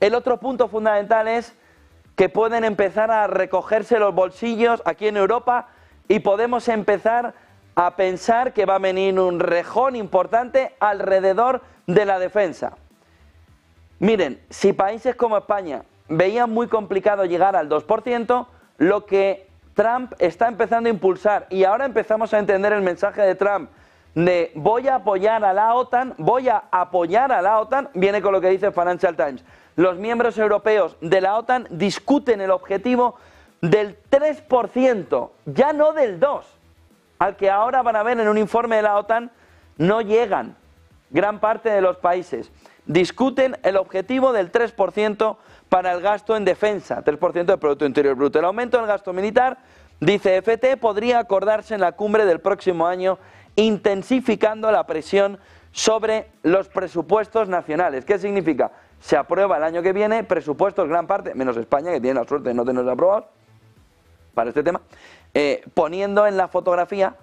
El otro punto fundamental es que pueden empezar a recogerse los bolsillos aquí en Europa y podemos empezar a pensar que va a venir un rejón importante alrededor de la defensa. Miren, si países como España veían muy complicado llegar al 2%, lo que Trump está empezando a impulsar y ahora empezamos a entender el mensaje de Trump de voy a apoyar a la OTAN, voy a apoyar a la OTAN, viene con lo que dice Financial Times. Los miembros europeos de la OTAN discuten el objetivo del 3%, ya no del 2%, al que ahora van a ver en un informe de la OTAN, no llegan gran parte de los países. Discuten el objetivo del 3% para el gasto en defensa, 3% del Producto Interior Bruto. El aumento del gasto militar, dice FT, podría acordarse en la cumbre del próximo año intensificando la presión sobre los presupuestos nacionales. ¿Qué significa? Se aprueba el año que viene presupuestos gran parte, menos España, que tiene la suerte de no tenerlos aprobados para este tema, eh, poniendo en la fotografía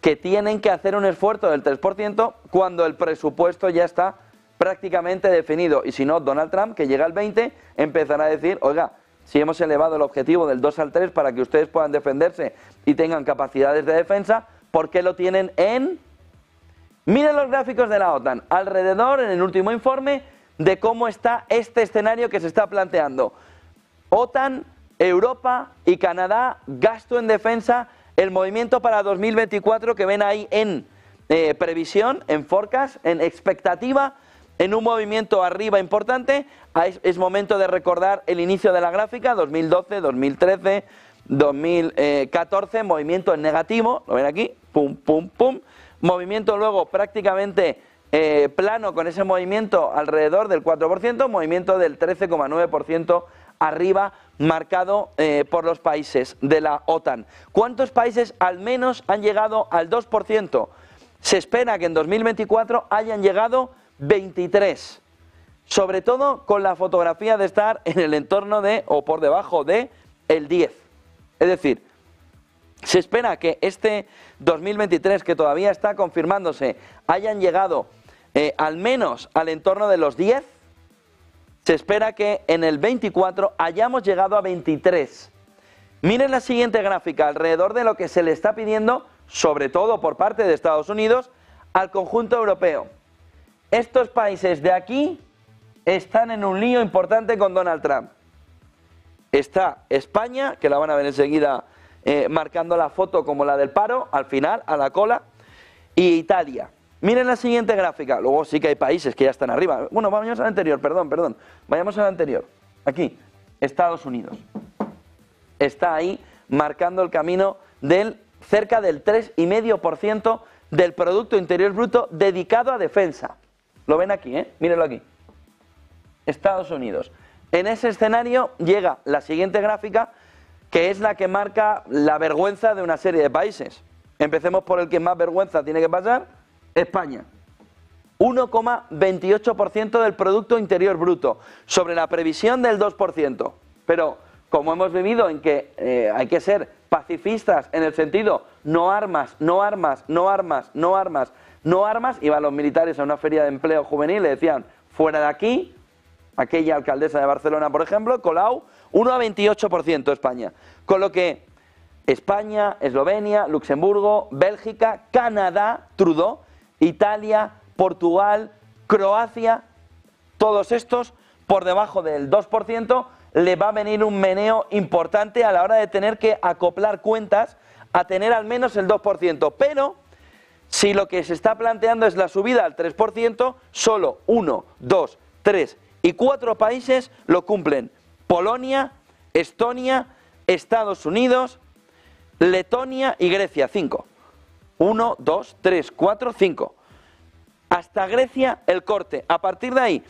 que tienen que hacer un esfuerzo del 3% cuando el presupuesto ya está prácticamente definido. Y si no, Donald Trump, que llega al 20, empezará a decir, oiga, si hemos elevado el objetivo del 2 al 3 para que ustedes puedan defenderse y tengan capacidades de defensa, ¿Por qué lo tienen en? Miren los gráficos de la OTAN, alrededor en el último informe de cómo está este escenario que se está planteando. OTAN, Europa y Canadá, gasto en defensa, el movimiento para 2024 que ven ahí en eh, previsión, en forecast, en expectativa, en un movimiento arriba importante. Ah, es, es momento de recordar el inicio de la gráfica, 2012, 2013, 2014, movimiento en negativo, lo ven aquí, pum, pum, pum. Movimiento luego prácticamente eh, plano con ese movimiento alrededor del 4%, movimiento del 13,9% arriba marcado eh, por los países de la OTAN. ¿Cuántos países al menos han llegado al 2%? Se espera que en 2024 hayan llegado 23, sobre todo con la fotografía de estar en el entorno de o por debajo de el 10. Es decir, se espera que este 2023, que todavía está confirmándose, hayan llegado eh, al menos al entorno de los 10. Se espera que en el 24 hayamos llegado a 23. Miren la siguiente gráfica, alrededor de lo que se le está pidiendo, sobre todo por parte de Estados Unidos, al conjunto europeo. Estos países de aquí están en un lío importante con Donald Trump. Está España, que la van a ver enseguida eh, marcando la foto como la del paro, al final, a la cola, y Italia. Miren la siguiente gráfica, luego sí que hay países que ya están arriba. Bueno, vayamos al anterior, perdón, perdón. Vayamos al anterior. Aquí, Estados Unidos. Está ahí marcando el camino del cerca del 3,5% del Producto Interior Bruto dedicado a defensa. Lo ven aquí, ¿eh? Mírenlo aquí. Estados Unidos. En ese escenario llega la siguiente gráfica que es la que marca la vergüenza de una serie de países. Empecemos por el que más vergüenza tiene que pasar, España. 1,28% del Producto Interior Bruto, sobre la previsión del 2%. Pero como hemos vivido en que eh, hay que ser pacifistas en el sentido no armas, no armas, no armas, no armas, no armas, iban los militares a una feria de empleo juvenil y le decían, fuera de aquí, aquella alcaldesa de Barcelona, por ejemplo, Colau, 1 a 28% España. Con lo que España, Eslovenia, Luxemburgo, Bélgica, Canadá, Trudeau, Italia, Portugal, Croacia, todos estos por debajo del 2%, le va a venir un meneo importante a la hora de tener que acoplar cuentas a tener al menos el 2%. Pero si lo que se está planteando es la subida al 3%, solo 1, 2, 3 y 4 países lo cumplen. Polonia, Estonia, Estados Unidos, Letonia y Grecia, Cinco. Uno, dos, tres, cuatro, cinco. Hasta Grecia el corte. A partir de ahí,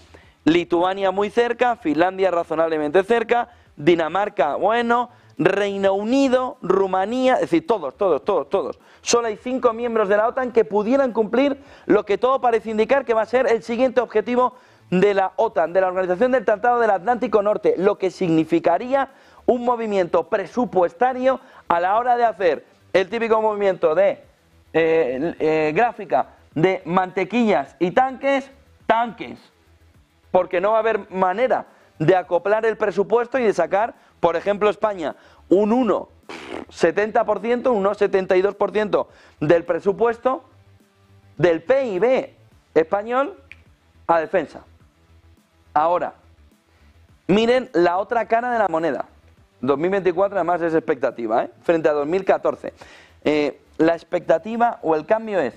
Lituania muy cerca, Finlandia razonablemente cerca, Dinamarca, bueno, Reino Unido, Rumanía, es decir, todos, todos, todos, todos. Solo hay cinco miembros de la OTAN que pudieran cumplir lo que todo parece indicar que va a ser el siguiente objetivo de la OTAN, de la Organización del Tratado del Atlántico Norte, lo que significaría un movimiento presupuestario a la hora de hacer el típico movimiento de eh, eh, gráfica de mantequillas y tanques, tanques, porque no va a haber manera de acoplar el presupuesto y de sacar, por ejemplo, España un 1,70%, un 1,72% del presupuesto del PIB español a defensa. Ahora, miren la otra cara de la moneda. 2024 además es expectativa, ¿eh? frente a 2014. Eh, la expectativa o el cambio es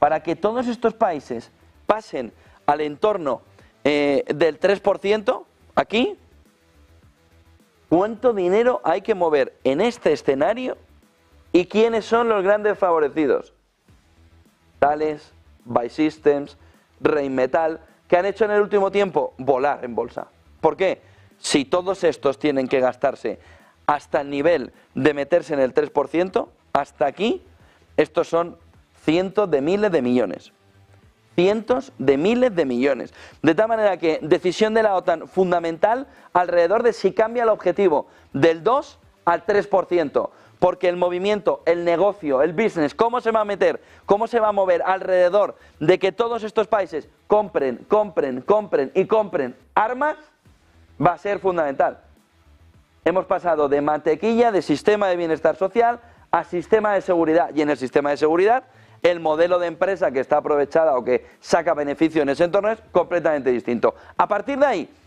para que todos estos países pasen al entorno eh, del 3%, aquí, ¿cuánto dinero hay que mover en este escenario y quiénes son los grandes favorecidos? Tales, Buy Systems, Metal... ¿Qué han hecho en el último tiempo? Volar en bolsa. ¿Por qué? Si todos estos tienen que gastarse hasta el nivel de meterse en el 3%, hasta aquí, estos son cientos de miles de millones. Cientos de miles de millones. De tal manera que decisión de la OTAN fundamental alrededor de si cambia el objetivo del 2 al 3% porque el movimiento, el negocio, el business, cómo se va a meter, cómo se va a mover alrededor de que todos estos países compren, compren, compren y compren armas, va a ser fundamental. Hemos pasado de mantequilla, de sistema de bienestar social, a sistema de seguridad. Y en el sistema de seguridad, el modelo de empresa que está aprovechada o que saca beneficio en ese entorno es completamente distinto. A partir de ahí,